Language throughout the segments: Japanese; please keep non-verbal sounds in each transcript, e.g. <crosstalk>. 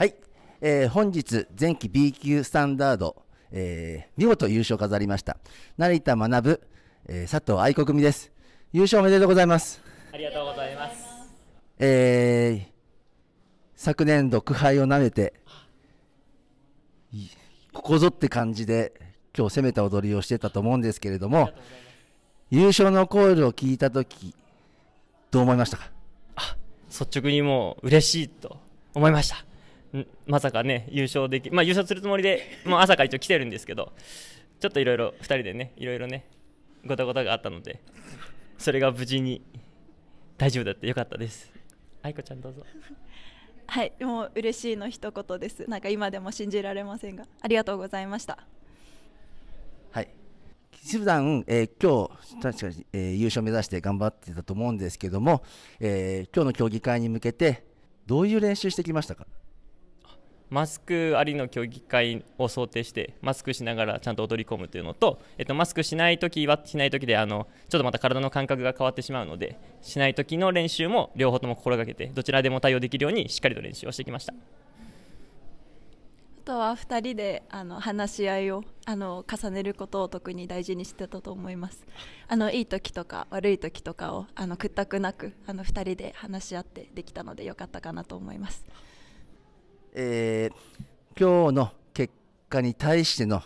はい。えー、本日、前期 B 級スタンダード、えー、見事優勝飾りました。成田学、ぶ、えー、佐藤愛子組です。優勝おめでとうございます。ありがとうございます。えー、昨年度苦杯を舐めて、ここぞって感じで、今日攻めた踊りをしてたと思うんですけれども、優勝のコールを聞いた時どう思いましたかあ率直にもう嬉しいと思いました。まさかね優勝できまあ優勝するつもりでもう朝から一応来てるんですけどちょっといろいろ2人でねいろいろねごたごたがあったのでそれが無事に大丈夫だってよかったです愛子ちゃんどうぞ <laughs> はいもう嬉しいの一言ですなんか今でも信じられませんがありがとうございましたはい普段、えー、今日確かに、えー、優勝目指して頑張ってたと思うんですけども、えー、今日の競技会に向けてどういう練習してきましたかマスクありの競技会を想定してマスクしながらちゃんと踊り込むというのと、えっと、マスクしない時はしない時であのちょっとまた体の感覚が変わってしまうのでしない時の練習も両方とも心がけてどちらでも対応できるようにしっかりと練習をしてきましたあとは2人であの話し合いをあの重ねることを特に大事にしてたと思いますあのいい時とか悪い時とかをあの屈託なくあの2人で話し合ってできたのでよかったかなと思います。えー、今日の結果に対しての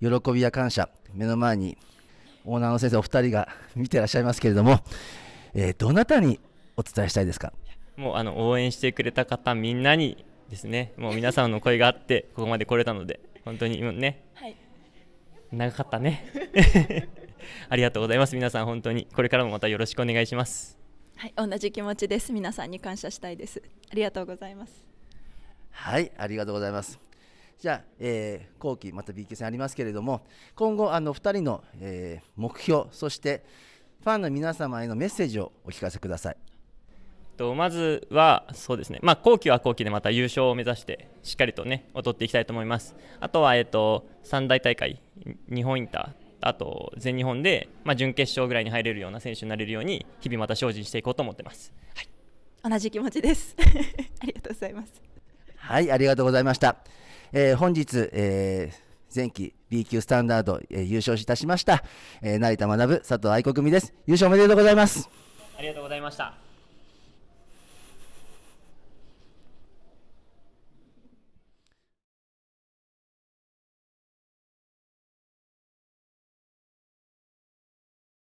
喜びや感謝、目の前にオーナーの先生お二人が見てらっしゃいますけれども、えー、どなたにお伝えしたいですかもうあの応援してくれた方みんなにですね、もう皆さんの声があってここまで来れたので、本当に今ね、はい、長かったね。<laughs> ありがとうございます。皆さん本当にこれからもまたよろしくお願いします。はい、同じ気持ちです。皆さんに感謝したいです。ありがとうございます。はい、ありがとうございます。じゃあ、えー、後期、また B 級戦ありますけれども、今後、あの2人の、えー、目標、そしてファンの皆様へのメッセージをお聞かせください。とまずは、そうですね、まあ、後期は後期でまた優勝を目指して、しっかりとね、劣っていきたいと思います。あとは、えーと、三大大会、日本インター、あと全日本で、まあ、準決勝ぐらいに入れるような選手になれるように、日々また精進していこうと思ってます。はい、同じ気持ちです <laughs> ありがとうございます。はい、ありがとうございました。えー、本日、えー、前期 B 級スタンダード、えー、優勝いたしました、え成田学、佐藤愛子組です。優勝おめでとうございます。ありがとうございました。